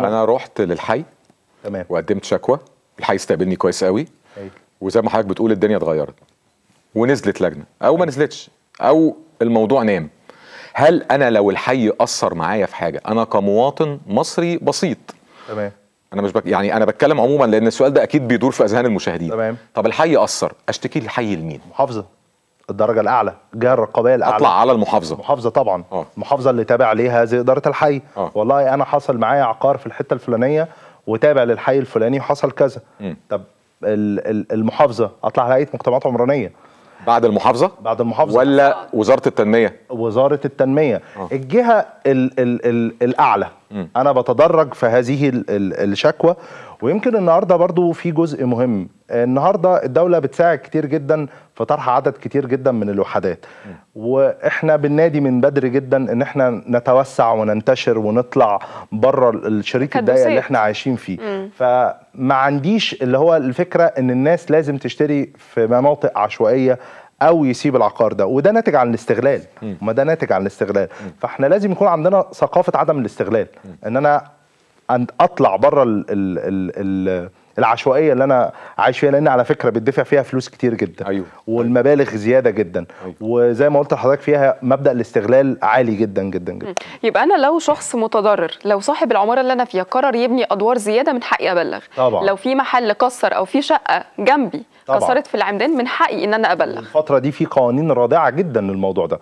انا رحت للحي تمام وقدمت شكوى الحي استقبلني كويس قوي وزي ما حضرتك بتقول الدنيا اتغيرت ونزلت لجنه او ما نزلتش او الموضوع نام هل انا لو الحي اثر معايا في حاجه انا كمواطن مصري بسيط تمام انا مش بك... يعني انا بتكلم عموما لان السؤال ده اكيد بيدور في اذهان المشاهدين تمام طب الحي اثر اشتكي الحي لمين محافظه الدرجه الاعلى جهه الرقابيه الاعلى اطلع على المحافظه المحافظه طبعا أوه. المحافظه اللي تابع ليها زي اداره الحي أوه. والله انا حصل معايا عقار في الحته الفلانيه وتابع للحي الفلاني وحصل كذا طب المحافظه اطلع هيئه مجتمعات عمرانيه بعد المحافظه بعد المحافظه ولا وزاره التنميه وزاره التنميه أوه. الجهه الـ الـ الـ الاعلى م. انا بتدرج في هذه الشكوى ويمكن النهارده برضو في جزء مهم النهارده الدوله بتساعد كتير جدا في طرح عدد كتير جدا من الوحدات م. واحنا بالنادي من بدري جدا ان احنا نتوسع وننتشر ونطلع بره الشريك الضيق اللي احنا عايشين فيه م. فما عنديش اللي هو الفكره ان الناس لازم تشتري في مناطق عشوائيه او يسيب العقار ده وده ناتج عن الاستغلال ما ده ناتج عن الاستغلال فاحنا لازم يكون عندنا ثقافه عدم الاستغلال ان انا اطلع بره ال ال ال ال العشوائيه اللي انا عايش فيها لان على فكره بتدفع فيها فلوس كتير جدا أيوه. والمبالغ زياده جدا أيوه. وزي ما قلت لحضرتك فيها مبدا الاستغلال عالي جدا جدا جدا يبقى انا لو شخص متضرر لو صاحب العماره اللي انا فيها قرر يبني ادوار زياده من حقي ابلغ طبعا. لو في محل كسر او في شقه جنبي قصرت في العمدان من حقي ان انا ابلغ الفتره دي في قوانين رادعه جدا للموضوع ده